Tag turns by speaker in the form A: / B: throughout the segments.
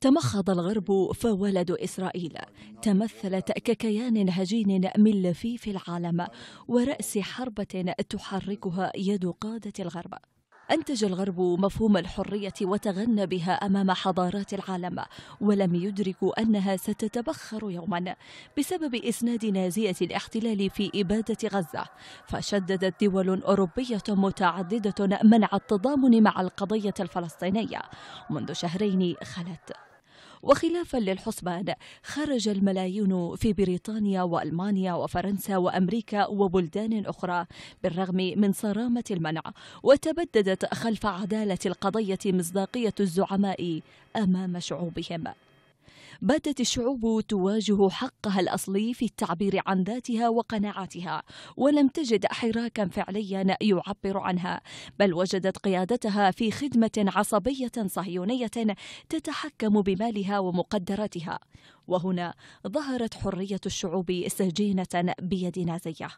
A: تمخض الغرب فولد إسرائيل تمثلت ككيان هجين من لفيف العالم ورأس حربة تحركها يد قادة الغرب أنتج الغرب مفهوم الحرية وتغنى بها أمام حضارات العالم ولم يدركوا أنها ستتبخر يوما بسبب إسناد نازية الاحتلال في إبادة غزة فشددت دول أوروبية متعددة منع التضامن مع القضية الفلسطينية منذ شهرين خلت وخلافا للحسبان خرج الملايين في بريطانيا والمانيا وفرنسا وامريكا وبلدان اخرى بالرغم من صرامه المنع وتبددت خلف عداله القضيه مصداقيه الزعماء امام شعوبهم باتت الشعوب تواجه حقها الاصلي في التعبير عن ذاتها وقناعاتها ولم تجد حراكا فعليا يعبر عنها بل وجدت قيادتها في خدمه عصبيه صهيونيه تتحكم بمالها ومقدراتها وهنا ظهرت حريه الشعوب سجينه بيد نازيه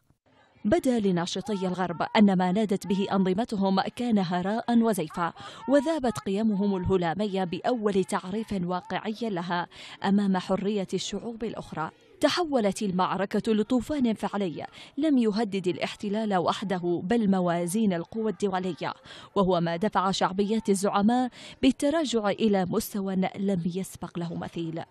A: بدا لناشطي الغرب أن ما نادت به أنظمتهم كان هراء وزيفا وذابت قيمهم الهلامية بأول تعريف واقعي لها أمام حرية الشعوب الأخرى تحولت المعركة لطوفان فعلي لم يهدد الاحتلال وحده بل موازين القوى الدولية وهو ما دفع شعبيات الزعماء بالتراجع إلى مستوى لم يسبق له مثيل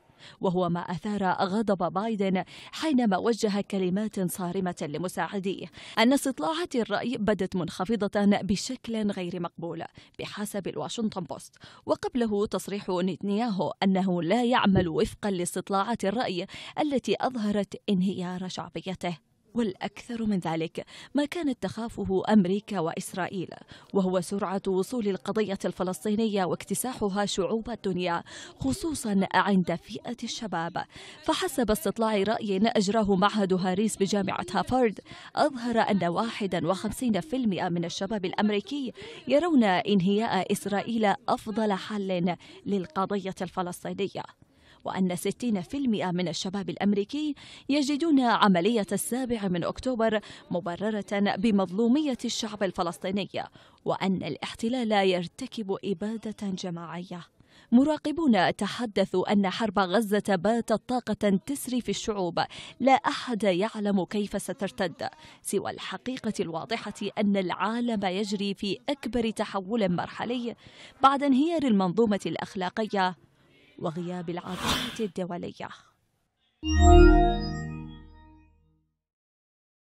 A: وهو ما أثار غضب بايدن حينما وجه كلمات صارمة لمساعديه أن استطلاعات الرأي بدت منخفضة بشكل غير مقبول بحسب الواشنطن بوست وقبله تصريح نتنياهو أنه لا يعمل وفقا لاستطلاعات الرأي التي أظهرت انهيار شعبيته والأكثر من ذلك ما كانت تخافه أمريكا وإسرائيل وهو سرعة وصول القضية الفلسطينية واكتساحها شعوب الدنيا خصوصا عند فئة الشباب فحسب استطلاع رأي أجراه معهد هاريس بجامعة هافارد أظهر أن 51% من الشباب الأمريكي يرون إنهياء إسرائيل أفضل حل للقضية الفلسطينية وأن 60% من الشباب الأمريكي يجدون عملية السابع من أكتوبر مبررة بمظلومية الشعب الفلسطيني وأن الاحتلال يرتكب إبادة جماعية مراقبون تحدثوا أن حرب غزة باتت طاقة تسري في الشعوب لا أحد يعلم كيف سترتد سوى الحقيقة الواضحة أن العالم يجري في أكبر تحول مرحلي بعد انهيار المنظومة الأخلاقية وغياب العاطفه الدولية